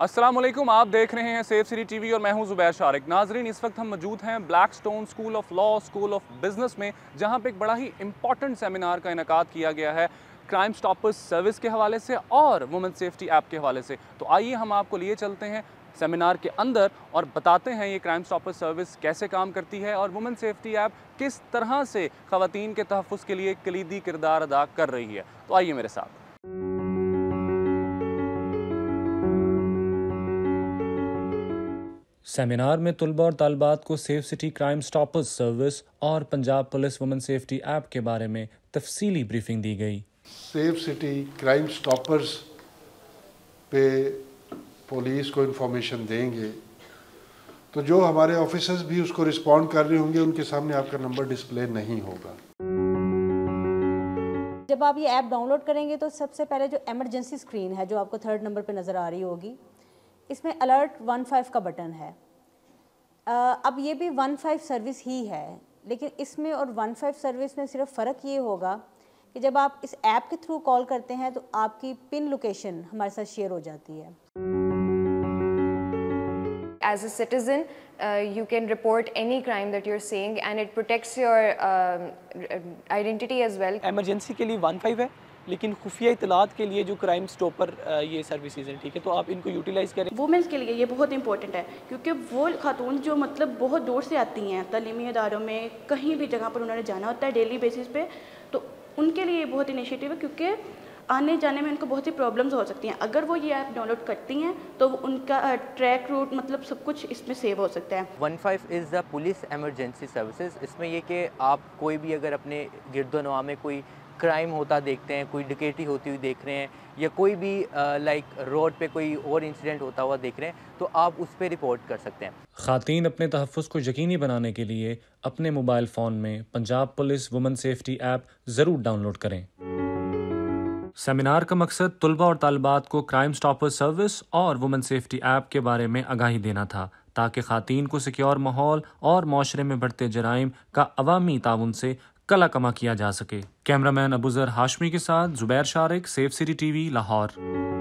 असलम आप देख रहे हैं सेफ सिटी टीवी और मैं हूं जुबैर शारिक नाजरीन इस वक्त हम मौजूद हैं black stone school of law school of business में जहां पे एक बड़ा ही इंपॉर्टेंट सेमिनार का इनका किया गया है क्राइम स्टॉपर्स सर्विस के हवाले से और वुमेन सेफ्टी ऐप के हवाले से तो आइए हम आपको लिए चलते हैं सेमिनार के अंदर और बताते हैं ये क्राइम स्टॉपर सर्विस कैसे काम करती है और वुमेन सेफ्टी ऐप किस तरह से ख़वान के तहफ़ के लिए कलीदी किरदार अदा कर रही है तो आइए मेरे साथ सेमिनार में तुलबा और तलबात को safe city crime stoppers service और Punjab police women safety app के बारे में तफसीली ब्रीफिंग दी गई सेफ सिटी क्राइम स्टॉपर्स पे पुलिस को इंफॉर्मेशन देंगे तो जो हमारे ऑफिसर्स भी उसको रिस्पॉन्ड कर रहे होंगे उनके सामने आपका नंबर डिस्प्ले नहीं होगा जब आप ये ऐप डाउनलोड करेंगे तो सबसे पहले जो इमरजेंसी स्क्रीन है जो आपको थर्ड नंबर पे नज़र आ रही होगी इसमें अलर्ट वन फाइव का बटन है अब ये भी वन फाइव सर्विस ही है लेकिन इसमें और वन फाइव सर्विस में सिर्फ फ़र्क ये होगा कि जब आप इस ऐप के थ्रू कॉल करते हैं तो आपकी पिन लोकेशन हमारे साथ शेयर हो जाती है As a citizen, uh, you can report any crime that you're seeing and it protects your uh, identity as well. Emergency के लिए 15 है लेकिन खुफिया इतलात के लिए जो क्राइम स्टॉपर ये सर्विसेज हैं ठीक है तो आप इनको यूटिलाइज़ करें वुमेंस के लिए ये बहुत इंपॉर्टेंट है क्योंकि वो खातून जो मतलब बहुत दूर से आती हैं तलीमी इदारों में कहीं भी जगह पर उन्होंने जाना होता है डेली बेसिस पे तो उनके लिए बहुत इनिशिएटिव है क्योंकि आने जाने में उनको बहुत ही प्रॉब्लम्स हो सकती हैं अगर वो ये ऐप डाउनलोड करती हैं तो उनका ट्रैक रूट मतलब सब कुछ इसमें सेव हो सकता है one five is the police emergency services इसमें ये कि आप कोई भी अगर अपने गिरदोनवा में कोई क्राइम होता देखते हैं कोई डिकेटी होती हुई देख रहे हैं या कोई भी लाइक रोड पे कोई और इंसिडेंट होता हुआ देख रहे हैं तो आप उस पर रिपोर्ट कर सकते हैं खातन अपने तहफ़ को यकीनी बनाने के लिए अपने मोबाइल फ़ोन में Punjab police women safety app ज़रूर डाउनलोड करें सेमिनार का मकसद तलबा और तलबात को क्राइम स्टॉपर सर्विस और वुमेन सेफ्टी ऐप के बारे में आगाही देना था ताकि खातन को सिक्योर माहौल और माशरे में बढ़ते जराइम का अवामी ताउन से कला कमा किया जा सके कैमरामैन अबूजर हाशमी के साथ Zubair Shariq safe city TV Lahore